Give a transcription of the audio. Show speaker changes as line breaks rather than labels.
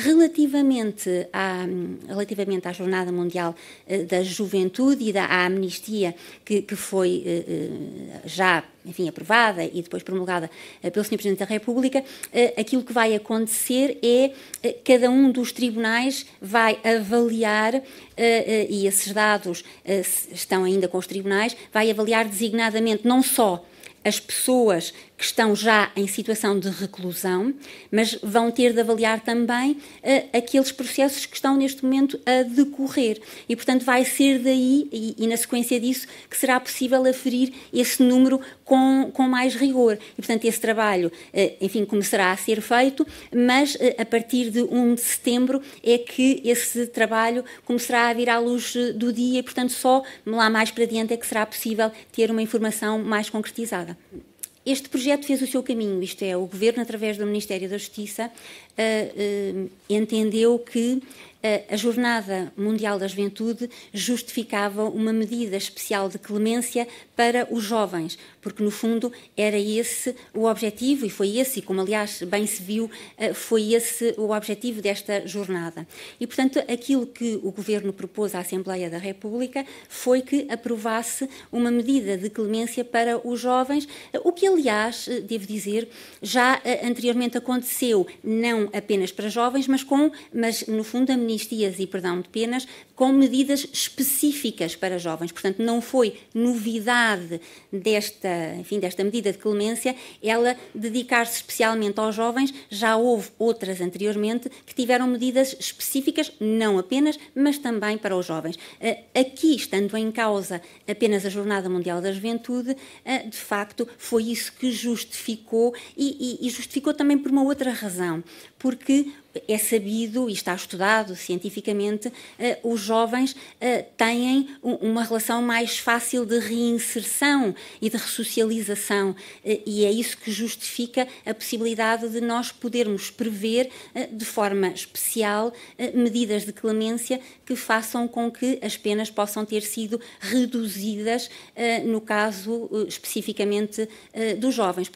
Relativamente à, relativamente à Jornada Mundial eh, da Juventude e da amnistia que, que foi eh, eh, já enfim, aprovada e depois promulgada pelo Sr. Presidente da República, aquilo que vai acontecer é cada um dos tribunais vai avaliar, e esses dados estão ainda com os tribunais, vai avaliar designadamente não só as pessoas que estão já em situação de reclusão, mas vão ter de avaliar também uh, aqueles processos que estão neste momento a decorrer. E, portanto, vai ser daí e, e na sequência disso que será possível aferir esse número com, com mais rigor. E, portanto, esse trabalho, uh, enfim, começará a ser feito, mas uh, a partir de 1 de setembro é que esse trabalho começará a vir à luz do dia e, portanto, só lá mais para diante é que será possível ter uma informação mais concretizada. Este projeto fez o seu caminho, isto é, o Governo, através do Ministério da Justiça, eh, eh, entendeu que eh, a Jornada Mundial da Juventude justificava uma medida especial de clemência para os jovens, porque no fundo era esse o objetivo, e foi esse, e como aliás bem se viu, eh, foi esse o objetivo desta jornada. E portanto, aquilo que o Governo propôs à Assembleia da República foi que aprovasse uma medida de clemência para os jovens, eh, o que aliás, devo dizer, já anteriormente aconteceu, não apenas para jovens, mas com, mas no fundo a amnistias e perdão de penas com medidas específicas para jovens. Portanto, não foi novidade desta, enfim, desta medida de clemência ela dedicar-se especialmente aos jovens. Já houve outras anteriormente que tiveram medidas específicas, não apenas, mas também para os jovens. Eh, aqui, estando em causa apenas a Jornada Mundial da Juventude, eh, de facto, foi isso que justificou e, e, e justificou também por uma outra razão, porque é sabido e está estudado cientificamente, eh, os jovens eh, têm uma relação mais fácil de reinserção e de ressocialização, eh, e é isso que justifica a possibilidade de nós podermos prever de forma especial medidas de clemência que façam com que as penas possam ter sido reduzidas, no caso especificamente dos jovens.